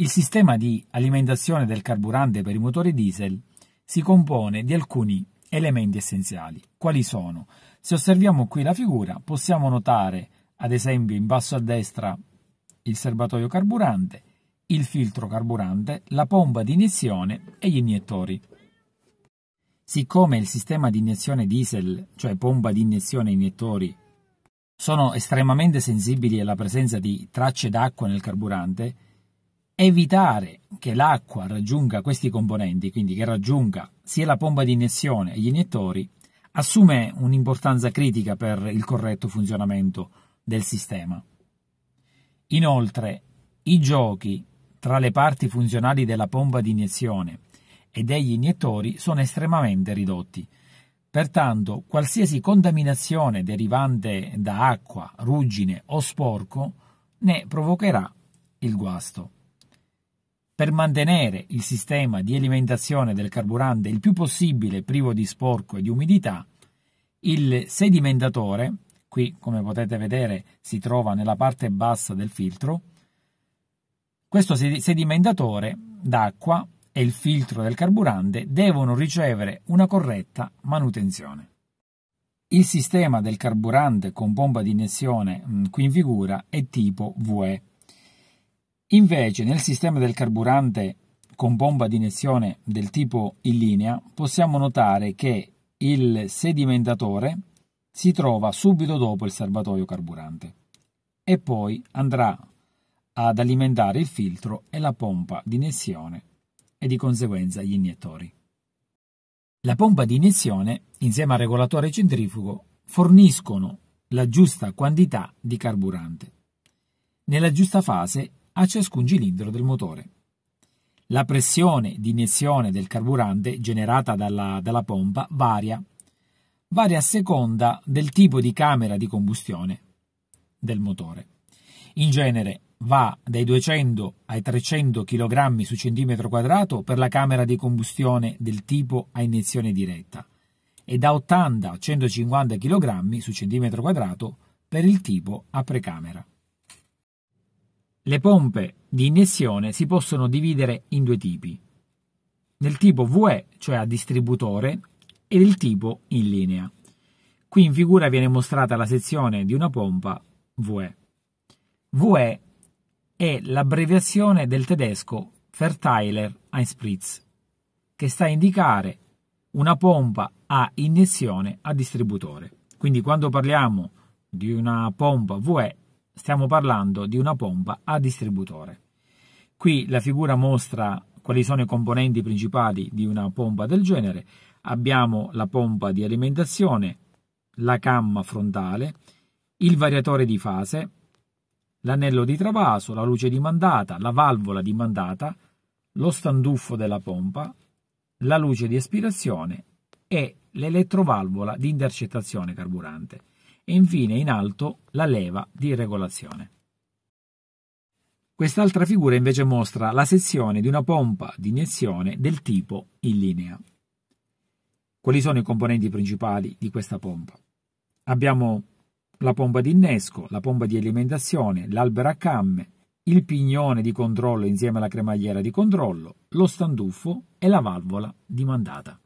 Il sistema di alimentazione del carburante per i motori diesel si compone di alcuni elementi essenziali. Quali sono? Se osserviamo qui la figura, possiamo notare, ad esempio, in basso a destra il serbatoio carburante, il filtro carburante, la pompa di iniezione e gli iniettori. Siccome il sistema di iniezione diesel, cioè pompa di iniezione e iniettori, sono estremamente sensibili alla presenza di tracce d'acqua nel carburante, evitare che l'acqua raggiunga questi componenti, quindi che raggiunga sia la pompa di iniezione e gli iniettori, assume un'importanza critica per il corretto funzionamento del sistema. Inoltre, i giochi tra le parti funzionali della pompa di iniezione e degli iniettori sono estremamente ridotti. Pertanto, qualsiasi contaminazione derivante da acqua, ruggine o sporco ne provocherà il guasto per mantenere il sistema di alimentazione del carburante il più possibile privo di sporco e di umidità, il sedimentatore, qui come potete vedere si trova nella parte bassa del filtro, questo sedimentatore d'acqua e il filtro del carburante devono ricevere una corretta manutenzione. Il sistema del carburante con bomba di iniezione qui in figura è tipo VE Invece nel sistema del carburante con pompa di iniezione del tipo in linea possiamo notare che il sedimentatore si trova subito dopo il serbatoio carburante e poi andrà ad alimentare il filtro e la pompa di iniezione e di conseguenza gli iniettori. La pompa di iniezione insieme al regolatore centrifugo forniscono la giusta quantità di carburante nella giusta fase a ciascun cilindro del motore. La pressione di iniezione del carburante generata dalla, dalla pompa varia, varia a seconda del tipo di camera di combustione del motore. In genere va dai 200 ai 300 kg su centimetro quadrato per la camera di combustione del tipo a iniezione diretta e da 80 a 150 kg su centimetro quadrato per il tipo a precamera. Le pompe di iniezione si possono dividere in due tipi, nel tipo VE, cioè a distributore, e del tipo in linea. Qui in figura viene mostrata la sezione di una pompa VE. VE è l'abbreviazione del tedesco Fertiler Einspritz, che sta a indicare una pompa a iniezione a distributore. Quindi quando parliamo di una pompa VE stiamo parlando di una pompa a distributore. Qui la figura mostra quali sono i componenti principali di una pompa del genere. Abbiamo la pompa di alimentazione, la camma frontale, il variatore di fase, l'anello di travaso, la luce di mandata, la valvola di mandata, lo standuffo della pompa, la luce di aspirazione e l'elettrovalvola di intercettazione carburante e infine in alto la leva di regolazione. Quest'altra figura invece mostra la sezione di una pompa di iniezione del tipo in linea. Quali sono i componenti principali di questa pompa? Abbiamo la pompa di innesco, la pompa di alimentazione, l'albero a camme, il pignone di controllo insieme alla cremagliera di controllo, lo standuffo e la valvola di mandata.